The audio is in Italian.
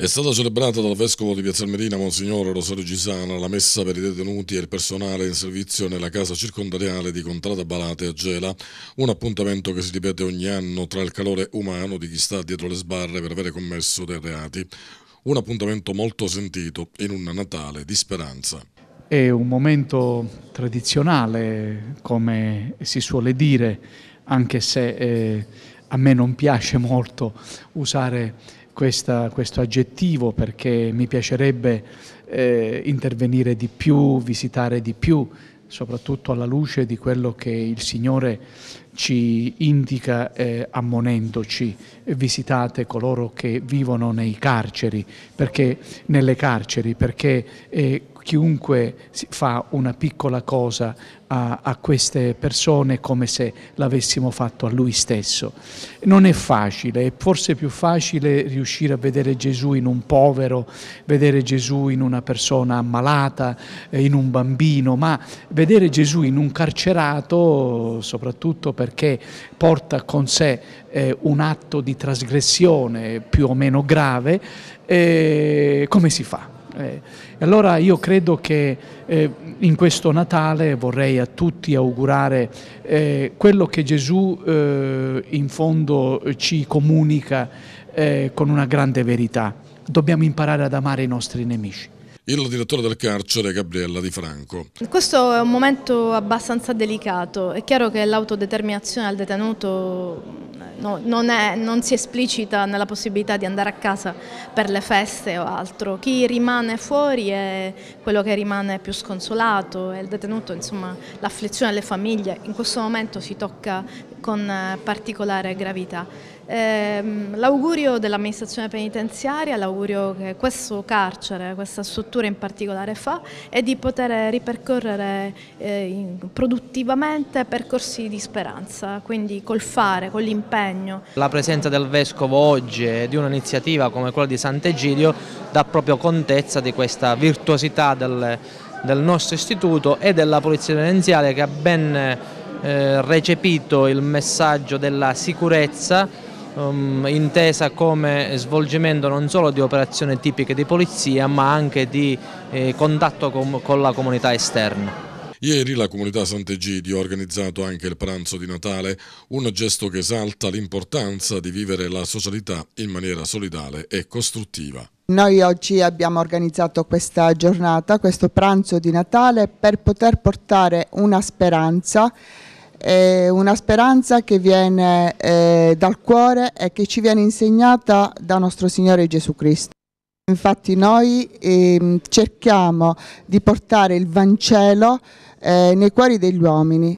È stata celebrata dal Vescovo di Piazza Almerina, Monsignor Rosario Gisana, la messa per i detenuti e il personale in servizio nella casa circondariale di Contrada Balate a Gela, un appuntamento che si ripete ogni anno tra il calore umano di chi sta dietro le sbarre per avere commesso dei reati. Un appuntamento molto sentito in un Natale di speranza. È un momento tradizionale, come si suole dire, anche se eh, a me non piace molto usare questa, questo aggettivo perché mi piacerebbe eh, intervenire di più, visitare di più, soprattutto alla luce di quello che il Signore ci indica eh, ammonendoci, visitate coloro che vivono nei carceri, perché, nelle carceri, perché eh, chiunque fa una piccola cosa a, a queste persone come se l'avessimo fatto a lui stesso. Non è facile, è forse più facile riuscire a vedere Gesù in un povero, vedere Gesù in una persona ammalata, eh, in un bambino, ma vedere Gesù in un carcerato, soprattutto perché porta con sé eh, un atto di trasgressione più o meno grave, eh, come si fa? E allora io credo che eh, in questo Natale vorrei a tutti augurare eh, quello che Gesù eh, in fondo ci comunica eh, con una grande verità. Dobbiamo imparare ad amare i nostri nemici il direttore del carcere Gabriella Di Franco. Questo è un momento abbastanza delicato, è chiaro che l'autodeterminazione al detenuto no, non, è, non, si esplicita nella possibilità di andare a casa per le feste o altro. Chi rimane fuori è quello che rimane più sconsolato, è il detenuto, insomma l'afflizione delle famiglie in questo momento si tocca con eh, particolare gravità. Ehm, l'augurio dell'amministrazione penitenziaria, l'augurio che questo carcere, questa struttura in particolare fa, è di poter ripercorrere eh, produttivamente percorsi di speranza, quindi col fare, con l'impegno. La presenza del Vescovo oggi e di un'iniziativa come quella di Sant'Egidio dà proprio contezza di questa virtuosità del, del nostro istituto e della Polizia Penitenziaria che ha ben eh, recepito il messaggio della sicurezza um, intesa come svolgimento non solo di operazioni tipiche di polizia ma anche di eh, contatto con, con la comunità esterna. Ieri la comunità Sant'Egidio ha organizzato anche il pranzo di Natale, un gesto che esalta l'importanza di vivere la socialità in maniera solidale e costruttiva. Noi oggi abbiamo organizzato questa giornata, questo pranzo di Natale, per poter portare una speranza è una speranza che viene eh, dal cuore e che ci viene insegnata da nostro Signore Gesù Cristo. Infatti noi eh, cerchiamo di portare il Vangelo eh, nei cuori degli uomini.